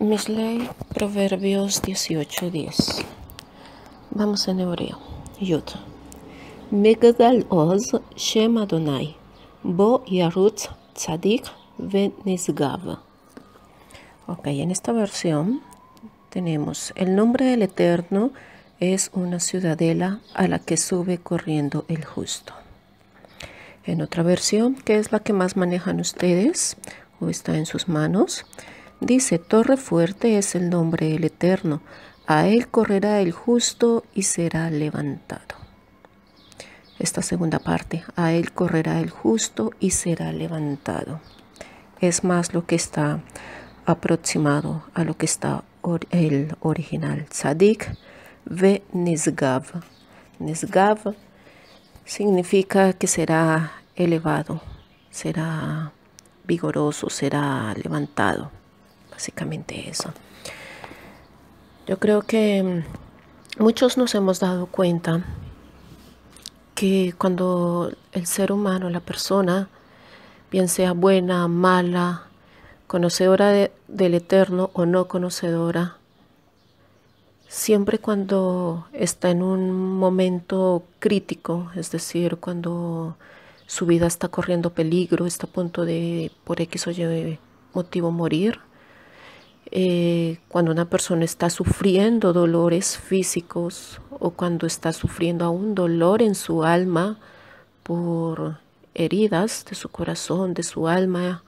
Mishlei Proverbios 18:10. Vamos en hebreo. Yud. Megadal Oz Shem Bo Yarutz Tzadik Venizgav. Ok, en esta versión tenemos el nombre del Eterno es una ciudadela a la que sube corriendo el justo. En otra versión, que es la que más manejan ustedes o está en sus manos, Dice, Torre fuerte es el nombre del Eterno, a él correrá el justo y será levantado. Esta segunda parte, a él correrá el justo y será levantado. Es más lo que está aproximado a lo que está el original. Sadik ve Nisgav. Nisgav significa que será elevado, será vigoroso, será levantado básicamente eso yo creo que mm, muchos nos hemos dado cuenta que cuando el ser humano la persona bien sea buena mala conocedora del eterno o no conocedora siempre cuando está en un momento crítico, es decir, cuando su vida está corriendo peligro, está a punto de por X o Y motivo morir, eh, cuando una persona está sufriendo dolores físicos o cuando está sufriendo un dolor en su alma por heridas de su corazón, de su alma,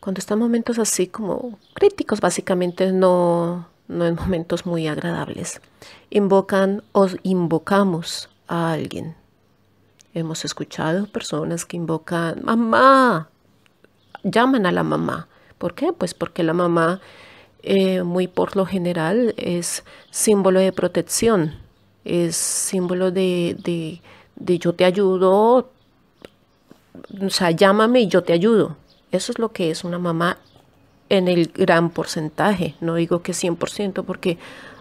cuando están momentos así como críticos, básicamente no, no en momentos muy agradables, invocan o invocamos a alguien. Hemos escuchado personas que invocan, mamá, llaman a la mamá ¿Por qué? Pues porque la mamá eh, muy por lo general es símbolo de protección, es símbolo de, yo te ayudo, o sea, llámame y yo te ayudo. Eso es lo que es una mamá en el gran porcentaje, no digo que 100% porque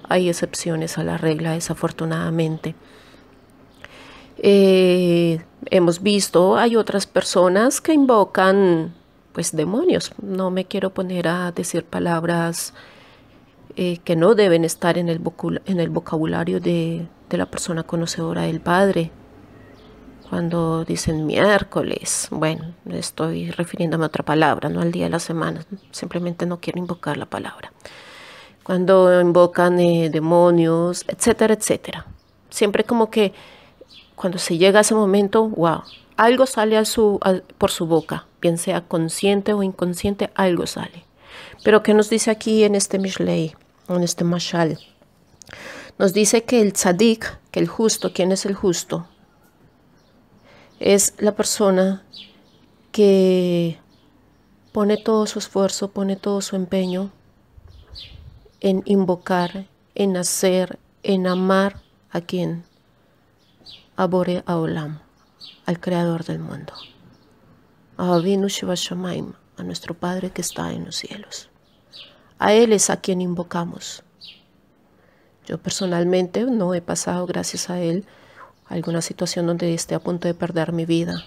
hay excepciones a la regla desafortunadamente. Eh, hemos visto, hay otras personas que invocan pues demonios. No me quiero poner a decir palabras eh, que no deben estar en el, vocabulario de, la persona conocedora del Padre. Cuando dicen miércoles, bueno, estoy refiriéndome a otra palabra, no al día de la semana, simplemente no quiero invocar la palabra. Cuando invocan eh, demonios, etcétera, etcétera. Siempre como que cuando se llega a ese momento, wow, algo sale por su boca, bien sea consciente o inconsciente, algo sale. Pero ¿qué nos dice aquí en este Mishlei, en este Mashal? Nos dice que el tzadik, que el justo, ¿quién es el justo? Es la persona que pone todo su esfuerzo, pone todo su empeño en invocar, en hacer, en amar a quien? A Olam, al creador del mundo a nuestro Padre que está en los cielos. A Él es a quien invocamos. Yo personalmente no he pasado, gracias a Él, alguna situación donde esté a punto de perder mi vida.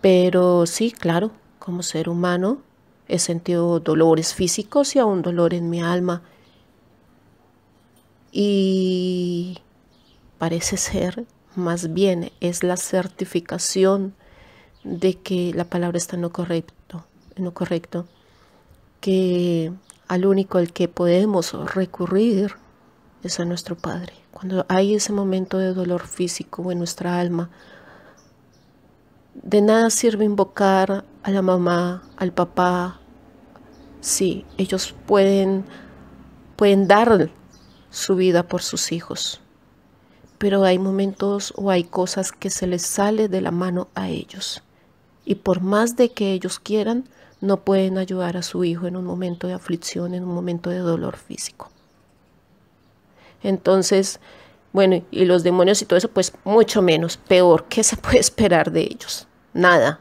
Pero sí, claro, como ser humano he sentido dolores físicos y aún dolor en mi alma. Y parece ser, más bien, es la certificación de que la palabra está no correcto, no correcto, que al único al que podemos recurrir es a nuestro Padre. Cuando hay ese momento de dolor físico en nuestra alma, de nada sirve invocar a la mamá, al papá. Sí, ellos pueden, pueden dar su vida por sus hijos, pero hay momentos o hay cosas que se les sale de la mano a ellos. Y por más de que ellos quieran, no pueden ayudar a su hijo en un momento de aflicción, en un momento de dolor físico. Entonces, bueno, y los demonios y todo eso, pues mucho menos, peor, ¿qué se puede esperar de ellos? Nada.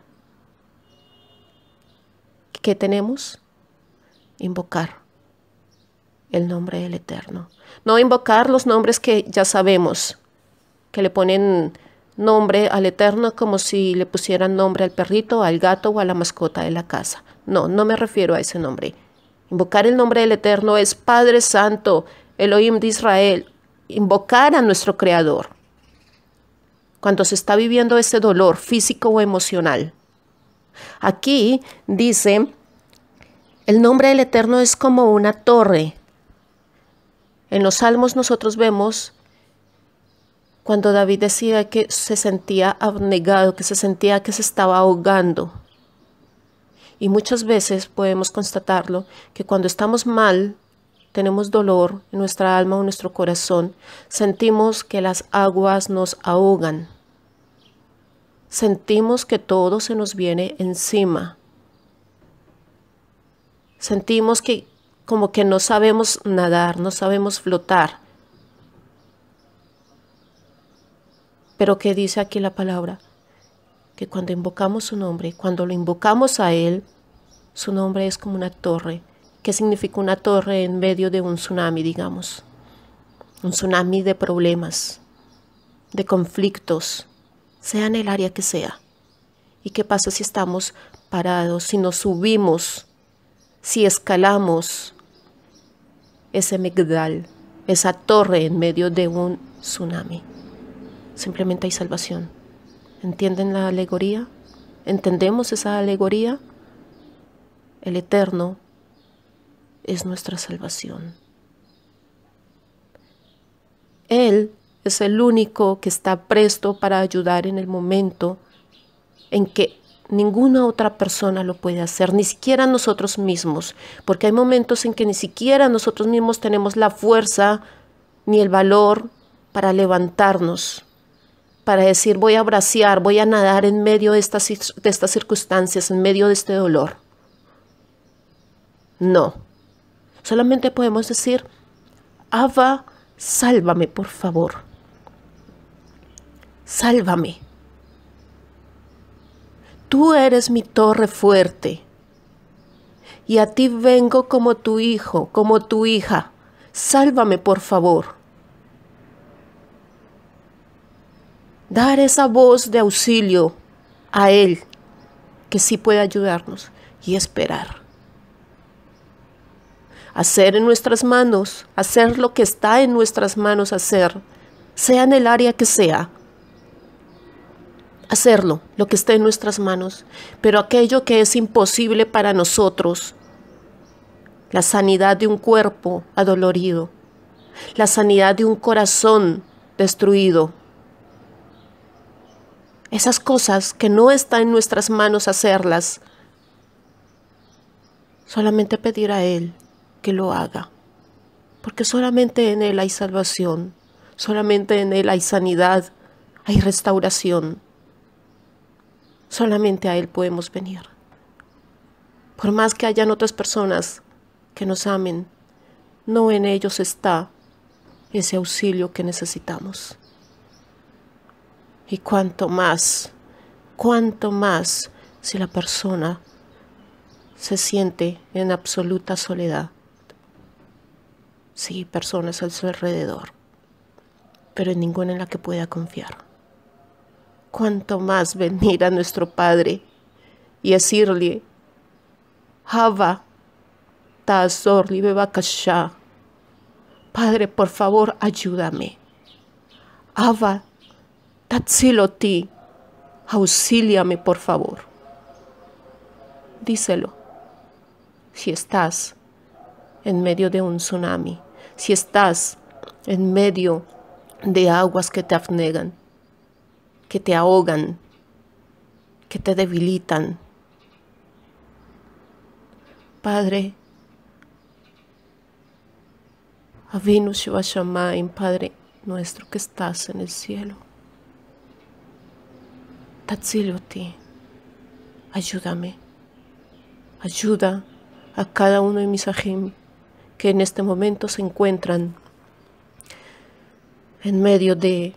¿Qué tenemos? Invocar el nombre del Eterno. No invocar los nombres que ya sabemos, que le ponen nombre al Eterno como si le pusieran nombre al perrito, al gato o a la mascota de la casa. No, no me refiero a ese nombre. Invocar el nombre del Eterno es Padre Santo, Elohim de Israel, invocar a nuestro Creador. Cuando se está viviendo ese dolor físico o emocional. Aquí dice, el nombre del Eterno es como una torre. En los salmos nosotros vemos cuando David decía que se sentía abnegado, que se sentía que se estaba ahogando. Y muchas veces podemos constatarlo que cuando estamos mal, tenemos dolor en nuestra alma o nuestro corazón, sentimos que las aguas nos ahogan. Sentimos que todo se nos viene encima. Sentimos que como que no sabemos nadar, no sabemos flotar Pero ¿qué dice aquí la palabra? Que cuando invocamos su nombre, cuando lo invocamos a Él, su nombre es como una torre. ¿Qué significa una torre en medio de un tsunami, digamos? Un tsunami de problemas, de conflictos, sea en el área que sea. ¿Y qué pasa si estamos parados, si nos subimos, si escalamos ese megdal, esa torre en medio de un tsunami? simplemente hay salvación. ¿Entienden la alegoría? ¿Entendemos esa alegoría? El eterno es nuestra salvación. Él es el único que está presto para ayudar en el momento en que ninguna otra persona lo puede hacer, ni siquiera nosotros mismos, porque hay momentos en que ni siquiera nosotros mismos tenemos la fuerza ni el valor para levantarnos para decir voy a bracear, voy a nadar en medio de estas, de estas circunstancias, en medio de este dolor. No. Solamente podemos decir, Ava, sálvame, por favor. Sálvame. Tú eres mi torre fuerte. Y a ti vengo como tu hijo, como tu hija. Sálvame, por favor. dar esa voz de auxilio a Él, que sí puede ayudarnos, y esperar. Hacer en nuestras manos, hacer lo que está en nuestras manos hacer, sea en el área que sea. Hacerlo, lo que está en nuestras manos, pero aquello que es imposible para nosotros, la sanidad de un cuerpo adolorido, la sanidad de un corazón destruido, esas cosas que no están en nuestras manos hacerlas, solamente pedir a Él que lo haga, porque solamente en Él hay salvación, solamente en Él hay sanidad, hay restauración, solamente a Él podemos venir. Por más que hayan otras personas que nos amen, no en ellos está ese auxilio que necesitamos. Y cuanto más, cuanto más si la persona se siente en absoluta soledad. hay personas a su alrededor, pero ninguna en la que pueda confiar. Cuanto más venir a nuestro Padre y decirle, tasor Tazor, Libebakasha, Padre, por favor, ayúdame. Abba, Tatsilo ti, auxíliame por favor. Díselo. Si estás en medio de un tsunami, si estás en medio de aguas que te afnegan, que te ahogan, que te debilitan. Padre, Avinu Shivashamayim, Padre nuestro que estás en el cielo. Tatsiluti, Ayúdame. Ayuda a cada uno de mis ajim que en este momento se encuentran en medio de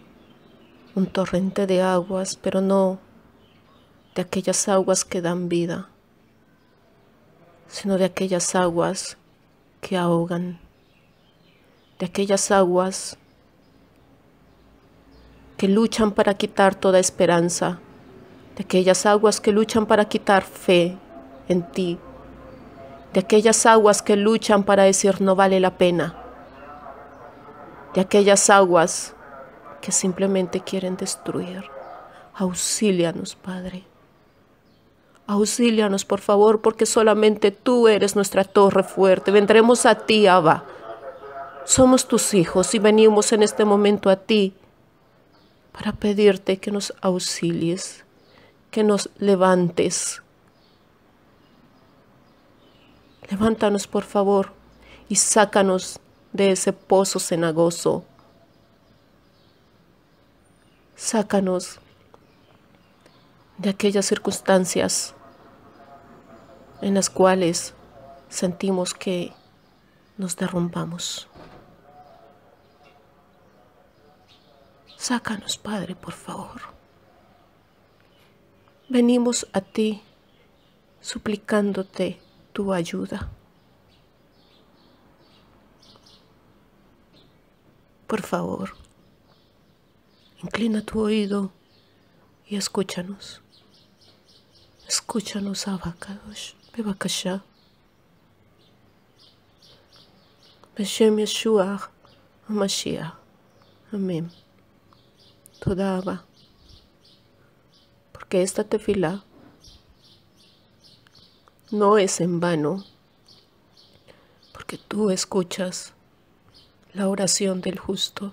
un torrente de aguas, pero no de aquellas aguas que dan vida, sino de aquellas aguas que ahogan, de aquellas aguas que luchan para quitar toda esperanza de aquellas aguas que luchan para quitar fe en ti, de aquellas aguas que luchan para decir no vale la pena, de aquellas aguas que simplemente quieren destruir. Auxílianos, Padre. Auxílianos, por favor, porque solamente tú eres nuestra torre fuerte. Vendremos a ti, Abba. Somos tus hijos y venimos en este momento a ti para pedirte que nos auxilies que nos levantes. Levántanos, por favor, y sácanos de ese pozo cenagoso. Sácanos de aquellas circunstancias en las cuales sentimos que nos derrumbamos. Sácanos, Padre, por favor venimos a ti suplicándote tu ayuda. Por favor, inclina tu oído y escúchanos. Escúchanos, a Bebakasha. Beshem Yeshua, המשיח, Amén. Amem, todava que esta tefila no es en vano, porque tú escuchas la oración del justo.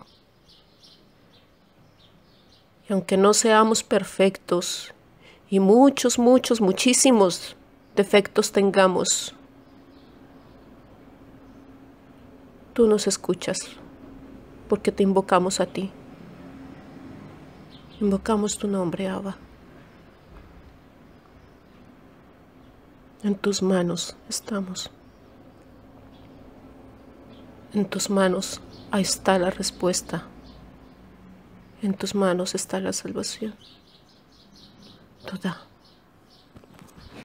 Y aunque no seamos perfectos y muchos, muchos, muchísimos defectos tengamos, tú nos escuchas porque te invocamos a ti. Invocamos tu nombre, Abba. En tus manos estamos. En tus manos ahí está la respuesta. En tus manos está la salvación. Toda.